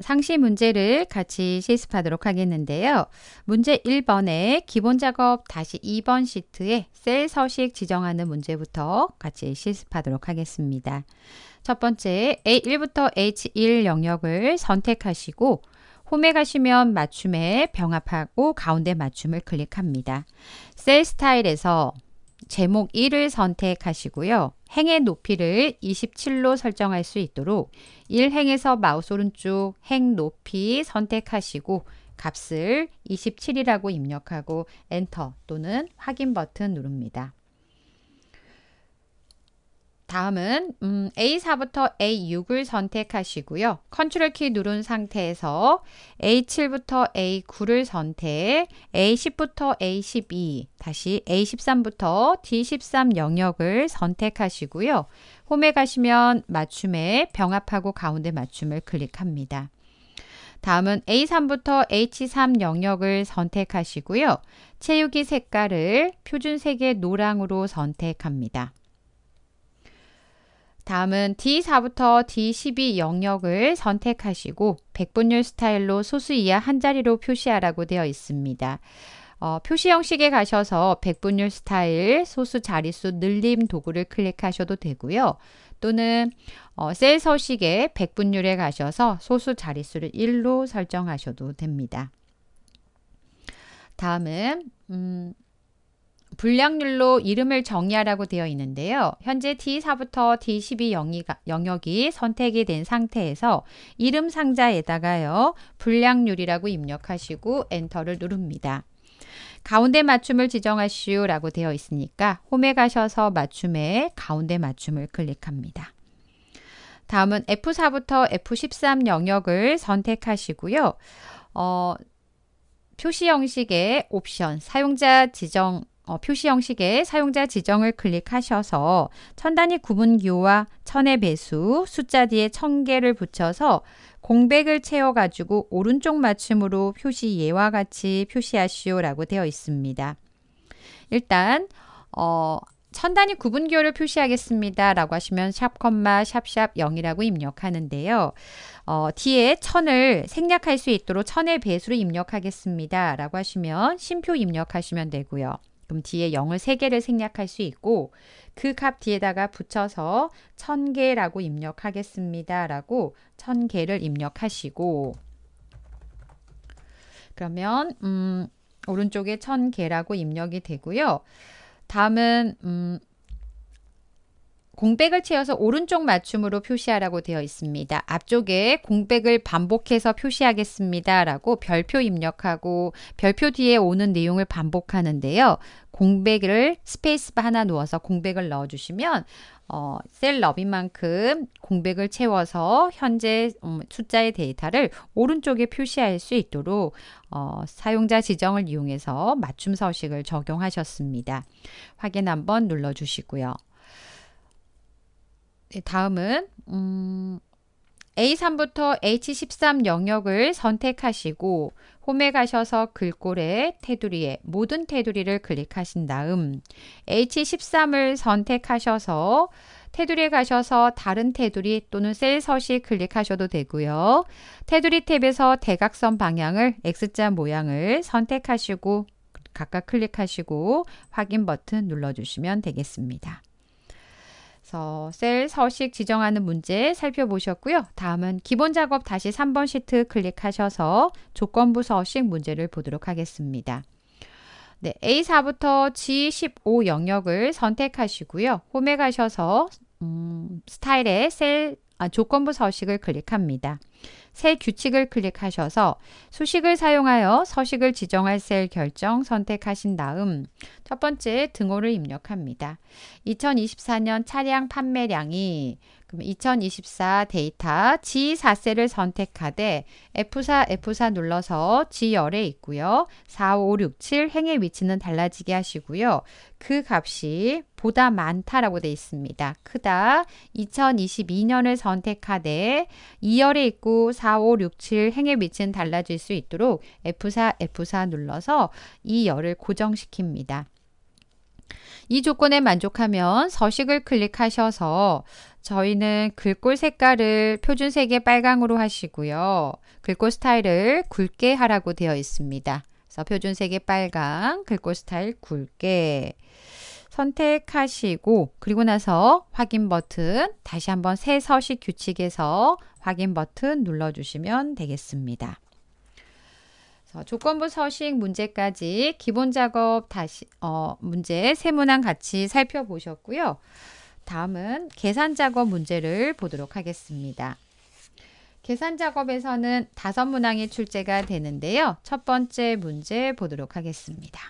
상시 문제를 같이 실습하도록 하겠는데요. 문제 1번에 기본 작업 다시 2번 시트에 셀 서식 지정하는 문제부터 같이 실습하도록 하겠습니다. 첫 번째 A1부터 H1 영역을 선택하시고 홈에 가시면 맞춤에 병합하고 가운데 맞춤을 클릭합니다. 셀 스타일에서 제목 1을 선택하시고요. 행의 높이를 27로 설정할 수 있도록 1행에서 마우스 오른쪽 행 높이 선택하시고 값을 27이라고 입력하고 엔터 또는 확인 버튼 누릅니다. 다음은 음, A4부터 A6을 선택하시고요. 컨트롤 키 누른 상태에서 A7부터 A9를 선택, A10부터 A12, 다시 A13부터 D13 영역을 선택하시고요. 홈에 가시면 맞춤에 병합하고 가운데 맞춤을 클릭합니다. 다음은 A3부터 H3 영역을 선택하시고요. 채우기 색깔을 표준색의 노랑으로 선택합니다. 다음은 D4부터 D12 영역을 선택하시고 백분율 스타일로 소수 이하 한 자리로 표시하라고 되어 있습니다. 어, 표시 형식에 가셔서 백분율 스타일, 소수 자릿수 늘림 도구를 클릭하셔도 되고요. 또는 어, 셀 서식의 백분율에 가셔서 소수 자릿수를 1로 설정하셔도 됩니다. 다음은 음, 불량률로 이름을 정의하라고 되어 있는데요. 현재 D4부터 D12 영역이 선택이 된 상태에서 이름 상자에다가요. 불량률이라고 입력하시고 엔터를 누릅니다. 가운데 맞춤을 지정하시오라고 되어 있으니까 홈에 가셔서 맞춤에 가운데 맞춤을 클릭합니다. 다음은 F4부터 F13 영역을 선택하시고요. 어, 표시 형식의 옵션, 사용자 지정 어, 표시 형식의 사용자 지정을 클릭하셔서 천 단위 구분기호와 천의 배수, 숫자 뒤에 천 개를 붙여서 공백을 채워가지고 오른쪽 맞춤으로 표시 예와 같이 표시하시오라고 되어 있습니다. 일단 어, 천 단위 구분기호를 표시하겠습니다. 라고 하시면 샵, 컴마, 샵샵 0이라고 입력하는데요. 어, 뒤에 천을 생략할 수 있도록 천의 배수로 입력하겠습니다. 라고 하시면 심표 입력하시면 되고요. 그럼 뒤에 0을 3개를 생략할 수 있고 그 값 뒤에다가 붙여서 1000개라고 입력하겠습니다. 라고 1000개를 입력하시고 그러면 음, 오른쪽에 1000개라고 입력이 되고요. 다음은 음, 공백을 채워서 오른쪽 맞춤으로 표시하라고 되어 있습니다. 앞쪽에 공백을 반복해서 표시하겠습니다. 라고 별표 입력하고 별표 뒤에 오는 내용을 반복하는데요. 공백을 스페이스바 하나 놓아서 공백을 넣어주시면 어, 셀 너비만큼 공백을 채워서 현재 음, 숫자의 데이터를 오른쪽에 표시할 수 있도록 어, 사용자 지정을 이용해서 맞춤 서식을 적용하셨습니다. 확인 한번 눌러주시고요. 네, 다음은 음, A3부터 H13 영역을 선택하시고 홈에 가셔서 글꼴에 테두리에 모든 테두리를 클릭하신 다음 H13을 선택하셔서 테두리에 가셔서 다른 테두리 또는 셀 서식 클릭하셔도 되고요. 테두리 탭에서 대각선 방향을 X자 모양을 선택하시고 각각 클릭하시고 확인 버튼 눌러주시면 되겠습니다. 그래서 셀 서식 지정하는 문제 살펴보셨고요. 다음은 기본 작업 다시 3번 시트 클릭하셔서 조건부 서식 문제를 보도록 하겠습니다. 네, A4부터 G15 영역을 선택하시고요. 홈에 가셔서 음, 스타일의 셀 아, 조건부 서식을 클릭합니다. 새 규칙을 클릭하셔서 수식을 사용하여 서식을 지정할 셀 결정 선택하신 다음 첫 번째 등호를 입력합니다. 2024년 차량 판매량이 그럼 2024 데이터 G4셀을 선택하되 F4, F4 눌러서 G열에 있고요. 4, 5, 6, 7 행의 위치는 달라지게 하시고요. 그 값이 보다 많다라고 되어 있습니다. 크다 2022년을 선택하되 2열에 있고 4, 5, 6, 7 행의 위치는 달라질 수 있도록 F4, F4 눌러서 이 열을 고정시킵니다. 이 조건에 만족하면 서식을 클릭하셔서 저희는 글꼴 색깔을 표준색의 빨강으로 하시고요. 글꼴 스타일을 굵게 하라고 되어 있습니다. 그래서 표준색의 빨강, 글꼴 스타일 굵게 선택하시고 그리고 나서 확인 버튼 다시 한번 새 서식 규칙에서 확인 버튼 눌러주시면 되겠습니다. 어, 조건부 서식 문제까지 기본 작업 다시 어, 문제 세문항 같이 살펴보셨고요. 다음은 계산 작업 문제를 보도록 하겠습니다. 계산 작업에서는 다섯 문항이 출제가 되는데요. 첫 번째 문제 보도록 하겠습니다.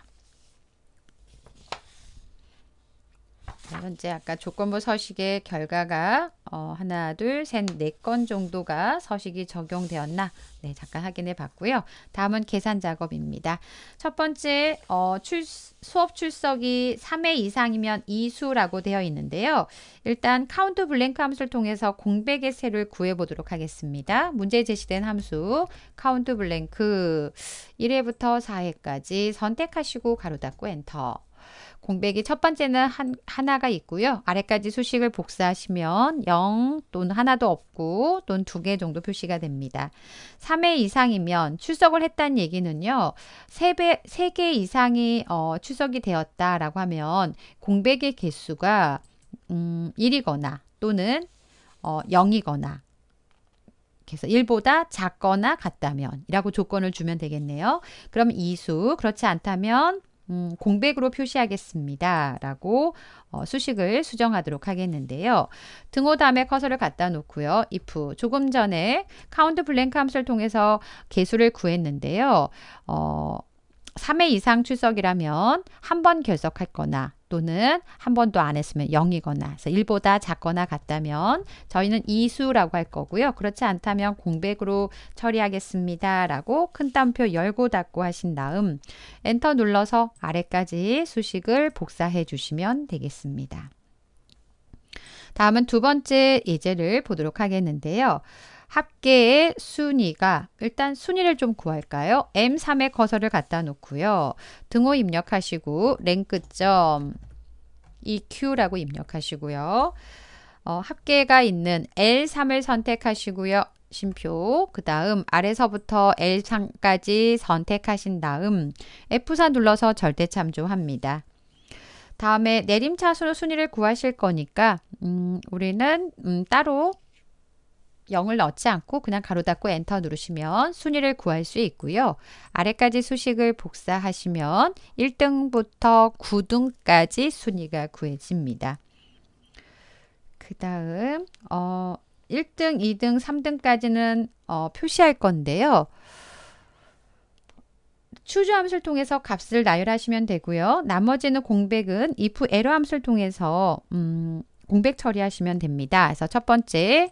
현재 아까 조건부 서식의 결과가 어, 하나, 둘, 셋, 네 건 정도가 서식이 적용되었나? 네, 잠깐 확인해 봤고요. 다음은 계산 작업입니다. 첫 번째 어, 출, 수업 출석이 3회 이상이면 이수라고 되어 있는데요. 일단 카운트 블랭크 함수를 통해서 공백의 세를 구해 보도록 하겠습니다. 문제 제시된 함수 카운트 블랭크 1회부터 4회까지 선택하시고 가로 닫고 엔터 공백이 첫 번째는 한, 하나가 있고요. 아래까지 수식을 복사하시면 0 또는 하나도 없고 또는 두 개 정도 표시가 됩니다. 3회 이상이면 출석을 했다는 얘기는요. 3배, 3개 이상이 어, 출석이 되었다라고 하면 공백의 개수가 음, 1이거나 또는 어, 0이거나 그래서 1보다 작거나 같다면 이라고 조건을 주면 되겠네요. 그럼 이수 그렇지 않다면 음, 공백으로 표시하겠습니다. 라고 어, 수식을 수정하도록 하겠는데요. 등호 다음에 커서를 갖다 놓고요. if 조금 전에 카운트 블랭크 함수를 통해서 개수를 구했는데요. 어, 3회 이상 출석이라면 한 번 결석할 거나 또는 한 번도 안 했으면 0이거나 그래서 1보다 작거나 같다면 저희는 이수라고 할 거고요. 그렇지 않다면 공백으로 처리하겠습니다. 라고 큰 따옴표 열고 닫고 하신 다음 엔터 눌러서 아래까지 수식을 복사해 주시면 되겠습니다. 다음은 두 번째 예제를 보도록 하겠는데요. 합계의 순위가 일단 순위를 좀 구할까요? M3에 커서를 갖다 놓고요. 등호 입력하시고 랭크점 EQ라고 입력하시고요. 어, 합계가 있는 L3을 선택하시고요. 심표 그 다음 아래서부터 L3까지 선택하신 다음 F4 눌러서 절대 참조합니다. 다음에 내림차순 순위를 구하실 거니까 음, 우리는 음, 따로 0을 넣지 않고 그냥 가로 닫고 엔터 누르시면 순위를 구할 수 있고요. 아래까지 수식을 복사하시면 1등부터 9등까지 순위가 구해집니다. 그 다음 어, 1등, 2등, 3등까지는 어, 표시할 건데요. 추주 함수를 통해서 값을 나열하시면 되고요. 나머지는 공백은 if error 함수를 통해서 음, 공백 처리하시면 됩니다. 그래서 첫 번째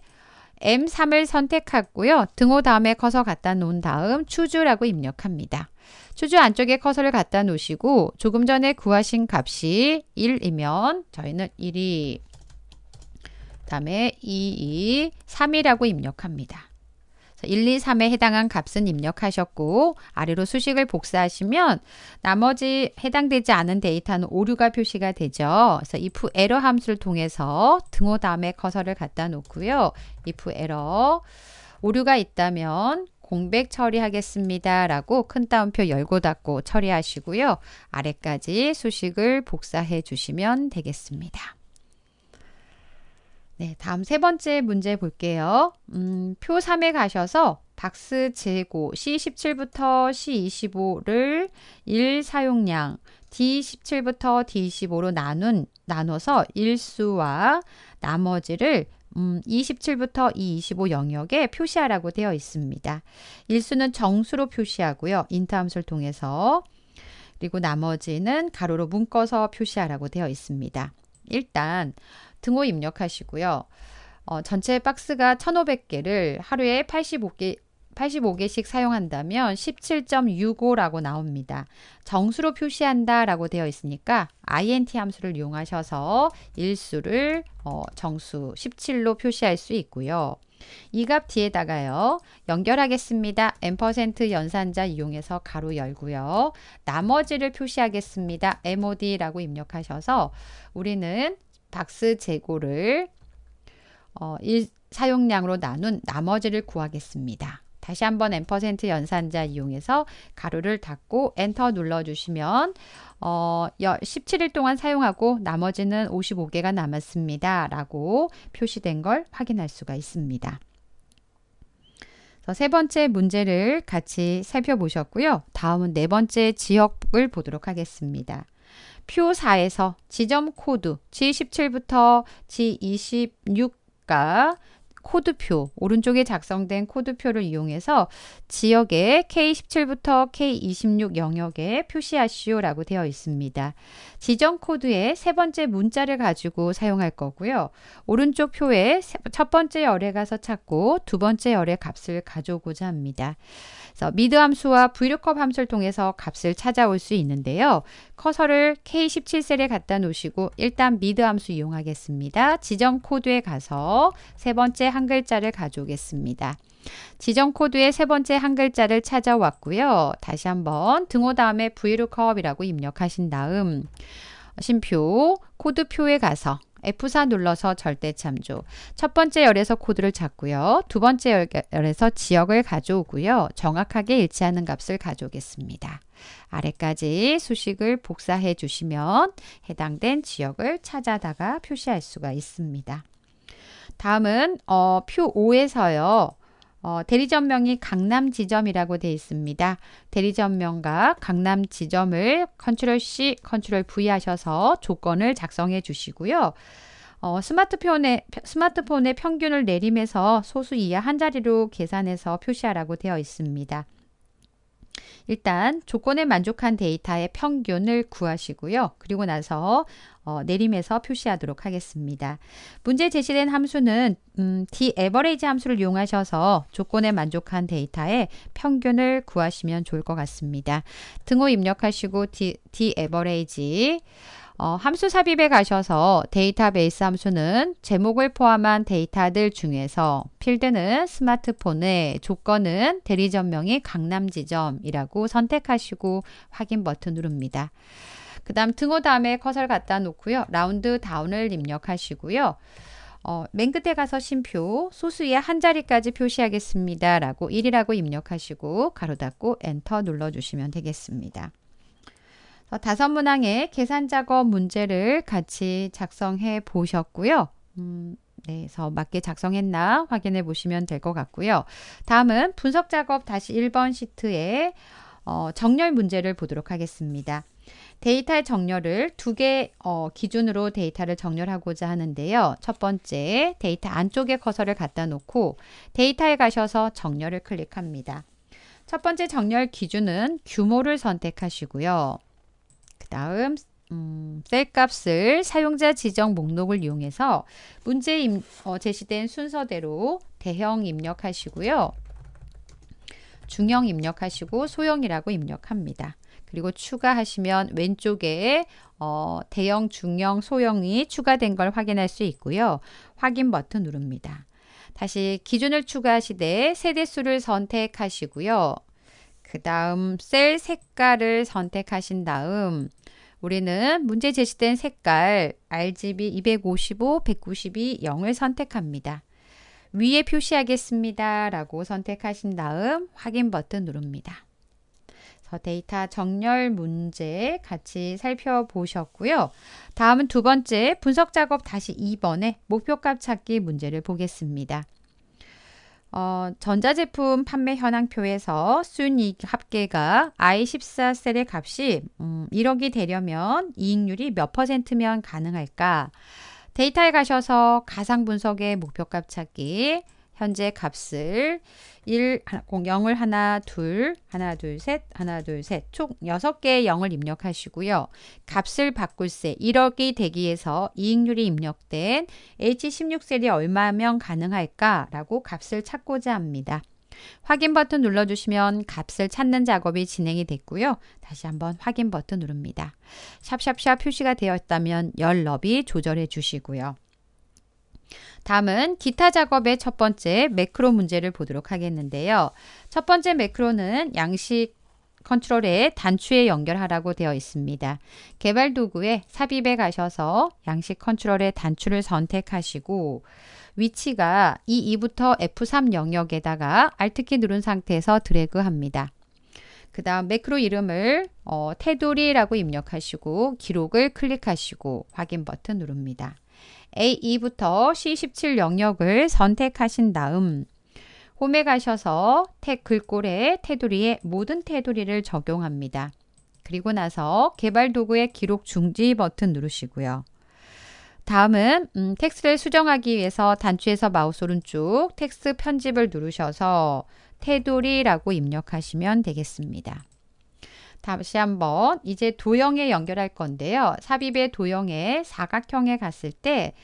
M3을 선택하고요. 등호 다음에 커서 갖다 놓은 다음 추주라고 입력합니다. 추주 안쪽에 커서를 갖다 놓으시고 조금 전에 구하신 값이 1이면 저희는 1이 다음에 2, 2, 3이라고 입력합니다. 1, 2, 3에 해당한 값은 입력하셨고 아래로 수식을 복사하시면 나머지 해당되지 않은 데이터는 오류가 표시가 되죠. 그래서 if error 함수를 통해서 등호 다음에 커서를 갖다 놓고요. if error 오류가 있다면 공백 처리하겠습니다. 라고 큰 따옴표 열고 닫고 처리하시고요. 아래까지 수식을 복사해 주시면 되겠습니다. 네, 다음 세 번째 문제 볼게요. 음, 표 3에 가셔서 박스 재고 C17부터 C25를 1 사용량, D17부터 D25로 나눈, 나눠서 일수와 나머지를 음, 27부터 225 영역에 표시하라고 되어 있습니다. 일수는 정수로 표시하고요. 인터함수를 통해서 그리고 나머지는 가로로 묶어서 표시하라고 되어 있습니다. 일단 등호 입력하시고요. 어, 전체 박스가 1,500개를 하루에 85개 85개씩 사용한다면 17.65라고 나옵니다. 정수로 표시한다 라고 되어 있으니까 int 함수를 이용하셔서 일수를 어, 정수 17로 표시할 수 있고요. 이 값 뒤에다가요. 연결하겠습니다. m% 연산자 이용해서 가로 열고요. 나머지를 표시하겠습니다. mod라고 입력하셔서 우리는 박스 재고를 어, 일, 사용량으로 나눈 나머지를 구하겠습니다. 다시 한번 n% 연산자 이용해서 가로를 닫고 엔터 눌러주시면 어, 17일 동안 사용하고 나머지는 55개가 남았습니다. 라고 표시된 걸 확인할 수가 있습니다. 세 번째 문제를 같이 살펴보셨고요. 다음은 네 번째 지역을 보도록 하겠습니다. 표 4에서 지점 코드 G17부터 G26가 코드표, 오른쪽에 작성된 코드표를 이용해서 지역에 K17부터 K26 영역에 표시하시오라고 되어 있습니다. 지정 코드의 세 번째 문자를 가지고 사용할 거고요. 오른쪽 표에 첫 번째 열에 가서 찾고 두 번째 열의 값을 가져오고자 합니다. 그래서 미드 함수와 vlookup 함수를 통해서 값을 찾아올 수 있는데요. 커서를 K17셀에 갖다 놓으시고 일단 미드 함수 이용하겠습니다. 지정 코드에 가서 세 번째 한 글자를 가져오겠습니다. 지정 코드의 세 번째 한 글자를 찾아왔고요. 다시 한번 등호 다음에 vlookup이라고 입력하신 다음 심표 코드표에 가서 F4 눌러서 절대 참조. 첫 번째 열에서 코드를 찾고요. 두 번째 열에서 지역을 가져오고요. 정확하게 일치하는 값을 가져오겠습니다. 아래까지 수식을 복사해 주시면 해당된 지역을 찾아다가 표시할 수가 있습니다. 다음은 어, 표 5에서요. 어, 대리점명이 강남 지점이라고 되어 있습니다. 대리점명과 강남 지점을 컨트롤 C, 컨트롤 V 하셔서 조건을 작성해 주시고요. 어, 스마트폰에, 스마트폰의 평균을 내림해서 소수 이하 한 자리로 계산해서 표시하라고 되어 있습니다. 일단 조건에 만족한 데이터의 평균을 구하시고요. 그리고 나서 어, 내림에서 표시하도록 하겠습니다. 문제 제시된 함수는 음, d-average 함수를 이용하셔서 조건에 만족한 데이터의 평균을 구하시면 좋을 것 같습니다. 등호 입력하시고 d, a v e r a g e 어, 함수 삽입에 가셔서 데이터베이스 함수는 제목을 포함한 데이터들 중에서 필드는 스마트폰에 조건은 대리점명이 강남지점이라고 선택하시고 확인 버튼 누릅니다. 그 다음 등호 다음에 커서를 갖다 놓고요. 라운드 다운을 입력하시고요. 어, 맨 끝에 가서 심표 소수의 한 자리까지 표시하겠습니다. 라고 1이라고 입력하시고 가로 닫고 엔터 눌러주시면 되겠습니다. 어, 다섯 문항의 계산 작업 문제를 같이 작성해 보셨고요. 음, 네, 그래서 맞게 작성했나 확인해 보시면 될 것 같고요. 다음은 분석 작업 다시 1번 시트에 어, 정렬 문제를 보도록 하겠습니다. 데이터 의 정렬을 두개 어, 기준으로 데이터를 정렬하고자 하는데요. 첫 번째, 데이터 안쪽에 커서를 갖다 놓고 데이터에 가셔서 정렬을 클릭합니다. 첫 번째 정렬 기준은 규모를 선택하시고요. 다음 음, 셀값을 사용자 지정 목록을 이용해서 문제 임, 어, 제시된 순서대로 대형 입력하시고요. 중형 입력하시고 소형이라고 입력합니다. 그리고 추가하시면 왼쪽에 어, 대형, 중형, 소형이 추가된 걸 확인할 수 있고요. 확인 버튼 누릅니다. 다시 기준을 추가하시되 세대수를 선택하시고요. 그 다음 셀 색깔을 선택하신 다음 우리는 문제 제시된 색깔 RGB 255, 192, 0을 선택합니다. 위에 표시하겠습니다. 라고 선택하신 다음 확인 버튼 누릅니다. 데이터 정렬 문제 같이 살펴보셨고요. 다음은 두 번째 분석 작업 다시 2번의 목표값 찾기 문제를 보겠습니다. 어, 전자제품 판매 현황표에서 순이익 합계가 I14 셀의 값이 음, 1억이 되려면 이익률이 몇 퍼센트면 가능할까? 데이터에 가셔서 가상 분석의 목표값 찾기, 현재 값을 1, 0을 하나, 둘, 하나, 둘, 셋, 하나, 둘, 셋. 총 6개의 0을 입력하시고요. 값을 바꿀세 1억이 대기에서 이익률이 입력된 H16셀이 얼마면 가능할까라고 값을 찾고자 합니다. 확인 버튼 눌러주시면 값을 찾는 작업이 진행이 됐고요. 다시 한번 확인 버튼 누릅니다. 샵샵샵 표시가 되었다면 열 너비 조절해 주시고요. 다음은 기타 작업의 첫 번째 매크로 문제를 보도록 하겠는데요. 첫 번째 매크로는 양식 컨트롤에 단추에 연결하라고 되어 있습니다. 개발 도구에 삽입에 가셔서 양식 컨트롤의 단추를 선택하시고 위치가 E2부터 F3 영역에다가 Alt키 누른 상태에서 드래그합니다. 그 다음 매크로 이름을 어, 테두리라고 입력하시고 기록을 클릭하시고 확인 버튼 누릅니다. A2부터 C17 영역을 선택하신 다음 홈에 가셔서 택 글꼴에 테두리에 모든 테두리를 적용합니다. 그리고 나서 개발 도구의 기록 중지 버튼 누르시고요. 다음은 음, 텍스트를 수정하기 위해서 단추에서 마우스 오른쪽 텍스트 편집을 누르셔서 테두리라고 입력하시면 되겠습니다. 다시 한번 이제 도형에 연결할 건데요. 삽입의 도형에 사각형에 갔을 때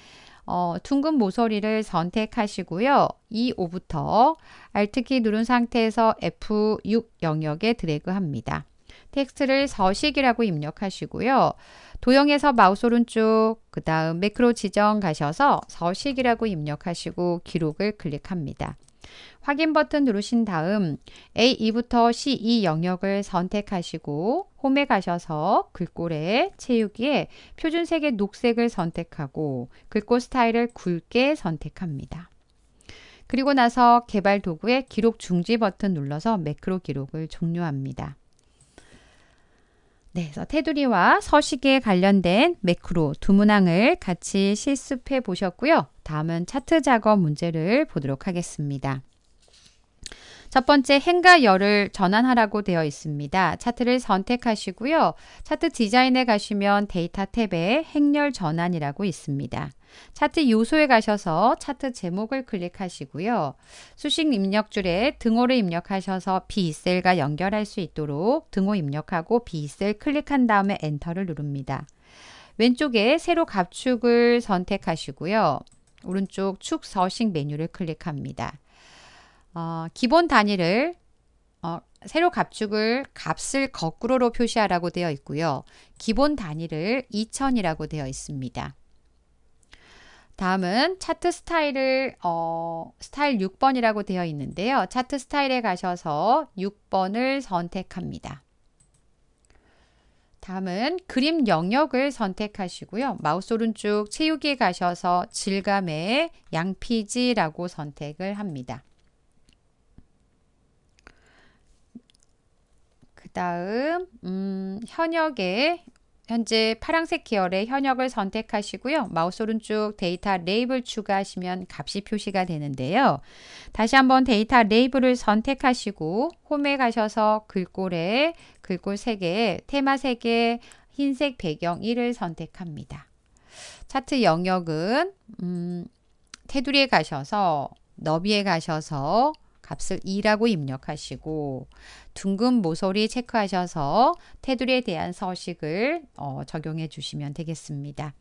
어, 둥근 모서리를 선택하시고요. E5부터 Alt키 누른 상태에서 F6 영역에 드래그합니다. 텍스트를 서식이라고 입력하시고요. 도형에서 마우스 오른쪽, 그 다음 매크로 지정 가셔서 서식이라고 입력하시고 기록을 클릭합니다. 확인 버튼 누르신 다음 A2부터 C2 e 영역을 선택하시고 홈에 가셔서 글꼴에 채우기에 표준색의 녹색을 선택하고 글꼴 스타일을 굵게 선택합니다. 그리고 나서 개발 도구의 기록 중지 버튼 눌러서 매크로 기록을 종료합니다. 네, 그래서 테두리와 서식에 관련된 매크로 두 문항을 같이 실습해 보셨고요. 다음은 차트 작업 문제를 보도록 하겠습니다. 첫 번째 행과 열을 전환하라고 되어 있습니다. 차트를 선택하시고요. 차트 디자인에 가시면 데이터 탭에 행열 전환이라고 있습니다. 차트 요소에 가셔서 차트 제목을 클릭하시고요. 수식 입력 줄에 등호를 입력하셔서 B2셀과 연결할 수 있도록 등호 입력하고 B2셀 클릭한 다음에 엔터를 누릅니다. 왼쪽에 세로 갑축을 선택하시고요. 오른쪽 축 서식 메뉴를 클릭합니다. 어, 기본 단위를 어, 세로 갑축을 값을 거꾸로로 표시하라고 되어 있고요. 기본 단위를 2000이라고 되어 있습니다. 다음은 차트 스타일을 어, 스타일 6번이라고 되어 있는데요. 차트 스타일에 가셔서 6번을 선택합니다. 다음은 그림 영역을 선택하시고요. 마우스 오른쪽 채우기에 가셔서 질감의 양피지라고 선택을 합니다. 그 다음 음, 현역의 현재 파란색 계열의 현역을 선택하시고요. 마우스 오른쪽 데이터 레이블 추가하시면 값이 표시가 되는데요. 다시 한번 데이터 레이블을 선택하시고 홈에 가셔서 글꼴에 글꼴 3개, 테마 3개, 흰색 배경 1을 선택합니다. 차트 영역은 음, 테두리에 가셔서 너비에 가셔서 값을 2라고 입력하시고 둥근 모서리 체크하셔서 테두리에 대한 서식을 어, 적용해 주시면 되겠습니다.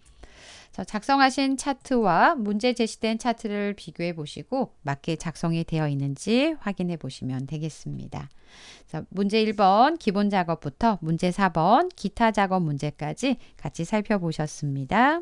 작성하신 차트와 문제 제시된 차트를 비교해 보시고 맞게 작성이 되어 있는지 확인해 보시면 되겠습니다. 문제 1번 기본 작업부터 문제 4번 기타 작업 문제까지 같이 살펴보셨습니다.